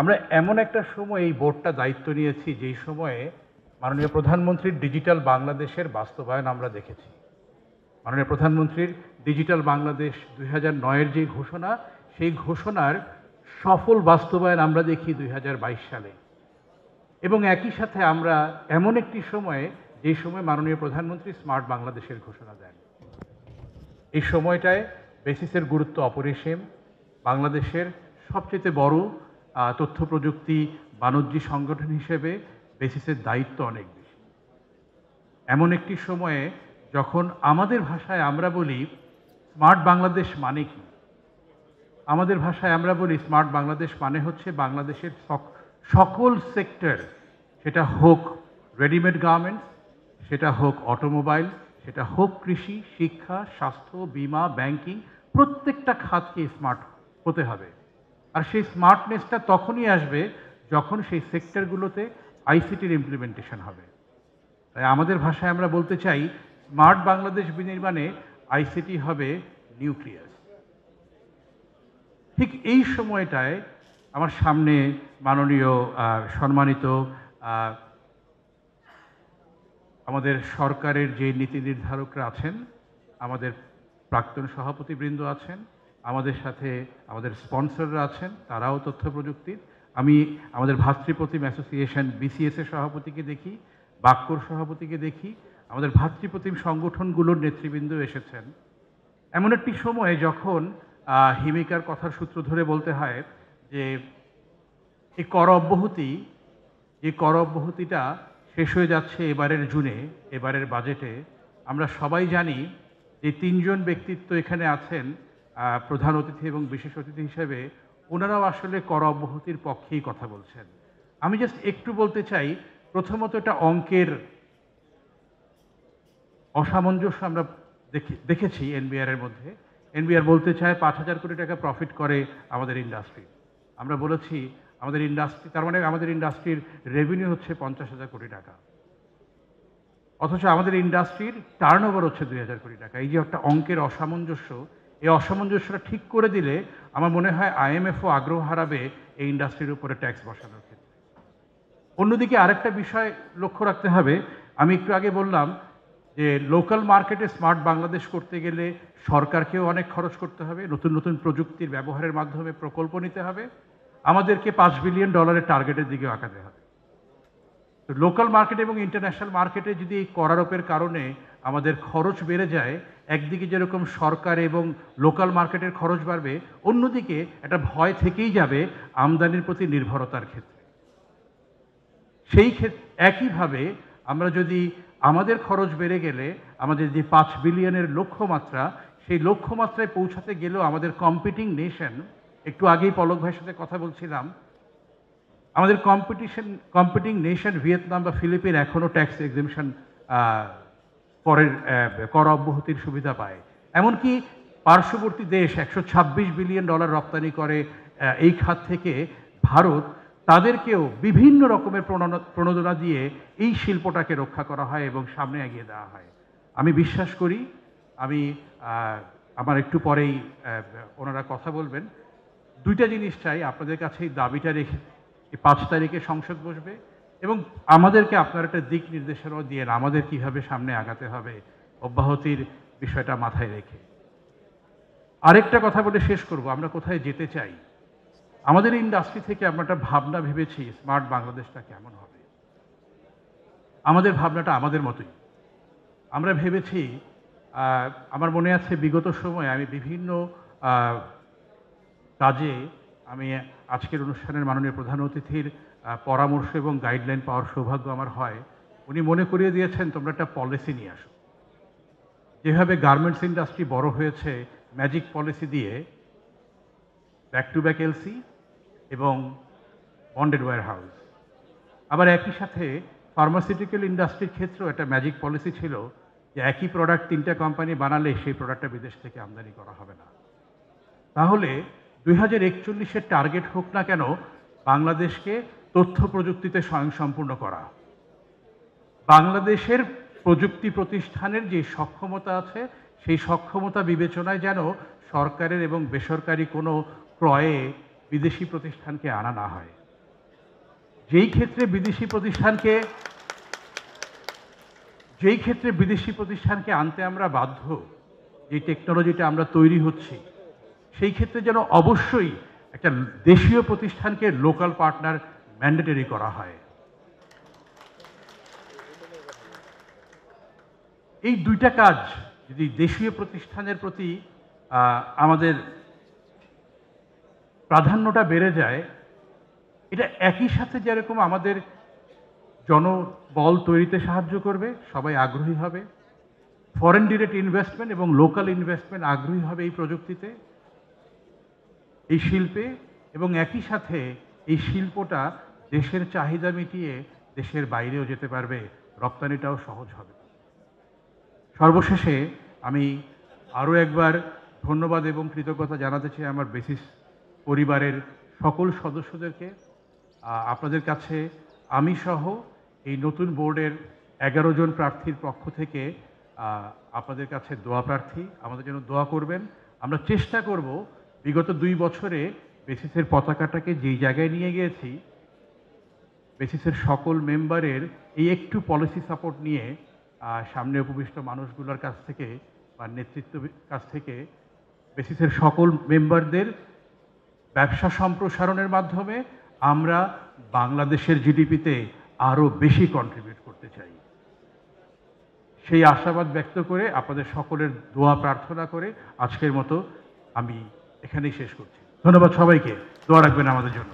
আমরা এমন একটা সময় এই বোর্ডটা দায়িত্ব নিয়েছি যেই সময়ে মাননীয় প্রধানমন্ত্রীর ডিজিটাল বাংলাদেশের বাস্তবায়ন আমরা দেখেছি মাননীয় প্রধানমন্ত্রীর ডিজিটাল বাংলাদেশ দুই হাজার নয়ের যে ঘোষণা সেই ঘোষণার সফল বাস্তবায়ন আমরা দেখি দুই সালে এবং একই সাথে আমরা এমন একটি সময়ে যে সময় মাননীয় প্রধানমন্ত্রী স্মার্ট বাংলাদেশের ঘোষণা দেন এই সময়টায় বেসিসের গুরুত্ব অপরিসীম বাংলাদেশের সবচেয়ে বড় তথ্য প্রযুক্তি বাণিজ্যিক সংগঠন হিসেবে বেসিসের দায়িত্ব অনেক বেশি এমন একটি সময়ে যখন আমাদের ভাষায় আমরা বলি স্মার্ট বাংলাদেশ মানে কি আমাদের ভাষায় আমরা বলি স্মার্ট বাংলাদেশ মানে হচ্ছে বাংলাদেশের সকল সেক্টর সেটা হোক রেডিমেড গার্মেন্টস সেটা হোক অটোমোবাইল সেটা হোক কৃষি শিক্ষা স্বাস্থ্য বিমা ব্যাংকিং প্রত্যেকটা খাতকে স্মার্ট হতে হবে আর সেই স্মার্টনেসটা তখনই আসবে যখন সেই সেক্টরগুলোতে আইসিটির ইমপ্লিমেন্টেশন হবে তাই আমাদের ভাষায় আমরা বলতে চাই স্মার্ট বাংলাদেশ বিনির্মাণে আইসিটি হবে নিউক্লিয়াস ঠিক এই সময়টায় আমার সামনে মাননীয় সম্মানিত আমাদের সরকারের যে নীতি নির্ধারকরা আছেন আমাদের প্রাক্তন সভাপতিবৃন্দ আছেন আমাদের সাথে আমাদের স্পন্সররা আছেন তারাও তথ্য প্রযুক্তির আমি আমাদের ভাতৃপ্রতিম অ্যাসোসিয়েশন বিসিএস এর সভাপতিকে দেখি বাক্যর সভাপতিকে দেখি আমাদের ভাতৃপ্রতিম সংগঠনগুলোর নেতৃবৃন্দ এসেছেন এমন একটি সময়ে যখন হিমিকার কথার সূত্র ধরে বলতে হয় যে এই কর অব্যাহতি এই কর অব্যাহতিটা শেষ হয়ে যাচ্ছে এবারের জুনে এবারের বাজেটে আমরা সবাই জানি যে তিনজন ব্যক্তিত্ব এখানে আছেন প্রধান অতিথি এবং বিশেষ অতিথি হিসেবে ওনারাও আসলে কর অব্যাহতির পক্ষেই কথা বলছেন আমি জাস্ট একটু বলতে চাই প্রথমত এটা অঙ্কের অসামঞ্জস্য আমরা দেখেছি এনবিআর এর মধ্যে এনবিআর বলতে চায় পাঁচ হাজার কোটি টাকা প্রফিট করে আমাদের ইন্ডাস্ট্রি আমরা বলেছি আমাদের ইন্ডাস্ট্রি তার মানে আমাদের ইন্ডাস্ট্রির রেভিনিউ হচ্ছে পঞ্চাশ হাজার কোটি টাকা অথচ আমাদের ইন্ডাস্ট্রির টার্ন ওভার হচ্ছে দুই হাজার কোটি টাকা এই যে একটা অঙ্কের অসামঞ্জস্য এই অসামঞ্জস্যটা ঠিক করে দিলে আমার মনে হয় আইএমএফও আগ্রহ হারাবে এই ইন্ডাস্ট্রির উপরে ট্যাক্স বসানোর ক্ষেত্রে অন্যদিকে আরেকটা বিষয় লক্ষ্য রাখতে হবে আমি একটু আগে বললাম যে লোকাল মার্কেটে স্মার্ট বাংলাদেশ করতে গেলে সরকারকেও অনেক খরচ করতে হবে নতুন নতুন প্রযুক্তির ব্যবহারের মাধ্যমে প্রকল্প নিতে হবে আমাদেরকে পাঁচ বিলিয়ন ডলারের টার্গেটের দিকে আঁকাতে হবে তো লোকাল মার্কেট এবং ইন্টারন্যাশনাল মার্কেটে যদি এই করারোপের কারণে আমাদের খরচ বেড়ে যায় একদিকে যেরকম সরকার এবং লোকাল মার্কেটের খরচ বাড়বে অন্যদিকে একটা ভয় থেকেই যাবে আমদানির প্রতি নির্ভরতার ক্ষেত্রে সেই ক্ষেত্রে একইভাবে আমরা যদি আমাদের খরচ বেড়ে গেলে আমাদের যে পাঁচ বিলিয়নের লক্ষ্যমাত্রা সেই লক্ষ্যমাত্রায় পৌঁছাতে গেলেও আমাদের কম্পিটিং নেশন একটু আগেই পলক ভাইয়ের সাথে কথা বলছিলাম আমাদের কম্পিটিশন কম্পিটিং নেশন ভিয়েতনাম বা ফিলিপিন এখনও ট্যাক্স এক্সিবিশন করের কর অব্যাহতির সুবিধা পায় এমনকি পার্শ্ববর্তী দেশ একশো বিলিয়ন ডলার রপ্তানি করে এই খাত থেকে ভারত তাদেরকেও বিভিন্ন রকমের প্রণোদনা দিয়ে এই শিল্পটাকে রক্ষা করা হয় এবং সামনে এগিয়ে দেওয়া হয় আমি বিশ্বাস করি আমি আমার একটু পরেই ওনারা কথা বলবেন দুইটা জিনিস চাই আপনাদের কাছে এই দাবিটা রেখে পাঁচ তারিখে সংসদ বসবে এবং আমাদেরকে আপনার একটা দিক নির্দেশনাও দিয়ে আমাদের কিভাবে সামনে আগাতে হবে অব্যাহতির বিষয়টা মাথায় রেখে আরেকটা কথা বলে শেষ করব আমরা কোথায় যেতে চাই আমাদের ইন্ডাস্ট্রি থেকে আমরা একটা ভাবনা ভেবেছি স্মার্ট বাংলাদেশটা কেমন হবে আমাদের ভাবনাটা আমাদের মতোই আমরা ভেবেছি আমার মনে আছে বিগত সময়ে আমি বিভিন্ন কাজে আমি আজকের অনুষ্ঠানের মাননীয় প্রধান অতিথির পরামর্শ এবং গাইডলাইন পাওয়ার সৌভাগ্য আমার হয় উনি মনে করিয়ে দিয়েছেন তোমরা একটা পলিসি নিয়ে আসো যেভাবে গার্মেন্টস ইন্ডাস্ট্রি বড় হয়েছে ম্যাজিক পলিসি দিয়ে ব্যাক টু ব্যাক এলসি এবং বন্ডেড ওয়ার হাউস আবার একই সাথে ফার্মাসিউটিক্যাল ইন্ডাস্ট্রির ক্ষেত্রেও একটা ম্যাজিক পলিসি ছিল যে একই প্রোডাক্ট তিনটা কোম্পানি বানালে সেই প্রোডাক্টটা বিদেশ থেকে আমদানি করা হবে না তাহলে দুই হাজার একচল্লিশের টার্গেট হোক না কেন বাংলাদেশকে তথ্য প্রযুক্তিতে স্বয়ংসম্পূর্ণ করা বাংলাদেশের প্রযুক্তি প্রতিষ্ঠানের যে সক্ষমতা আছে সেই সক্ষমতা বিবেচনায় যেন সরকারের এবং বেসরকারি কোনো ক্রয়ে বিদেশি প্রতিষ্ঠানকে আনা না হয় যেই ক্ষেত্রে বিদেশি প্রতিষ্ঠানকে যেই ক্ষেত্রে বিদেশি প্রতিষ্ঠানকে আনতে আমরা বাধ্য যে টেকনোলজিটা আমরা তৈরি হচ্ছি সেই ক্ষেত্রে যেন অবশ্যই একটা দেশীয় প্রতিষ্ঠানকে লোকাল পার্টনার ম্যান্ডেটরি করা হয় এই দুইটা কাজ যদি দেশীয় প্রতিষ্ঠানের প্রতি আমাদের প্রাধান্যটা বেড়ে যায় এটা একই সাথে যেরকম আমাদের জনবল তৈরিতে সাহায্য করবে সবাই আগ্রহী হবে ফরেন ডিরেক্ট ইনভেস্টমেন্ট এবং লোকাল ইনভেস্টমেন্ট আগ্রহী হবে এই প্রযুক্তিতে এই শিল্পে এবং একই সাথে এই শিল্পটা দেশের চাহিদা মিটিয়ে দেশের বাইরেও যেতে পারবে রপ্তানিটাও সহজ হবে সর্বশেষে আমি আরও একবার ধন্যবাদ এবং কৃতজ্ঞতা জানাতে চাই আমার বেসিস পরিবারের সকল সদস্যদেরকে আপনাদের কাছে আমি সহ এই নতুন বোর্ডের এগারো জন প্রার্থীর পক্ষ থেকে আপনাদের কাছে দোয়া প্রার্থী আমাদের জন্য দোয়া করবেন আমরা চেষ্টা করব বিগত দুই বছরে বেসিসের পতাকাটাকে যেই জায়গায় নিয়ে গিয়েছি বেসিসের সকল মেম্বারের এই একটু পলিসি সাপোর্ট নিয়ে সামনে উপবিষ্ট মানুষগুলোর কাছ থেকে বা নেতৃত্ব কাছ থেকে বেসিসের সকল মেম্বারদের ব্যবসা সম্প্রসারণের মাধ্যমে আমরা বাংলাদেশের জিডিপিতে আরও বেশি কন্ট্রিবিউট করতে চাই সেই আশাবাদ ব্যক্ত করে আপনাদের সকলের দোয়া প্রার্থনা করে আজকের মতো আমি এখানেই শেষ করছি ধন্যবাদ সবাইকে দোয়া রাখবেন আমাদের জন্য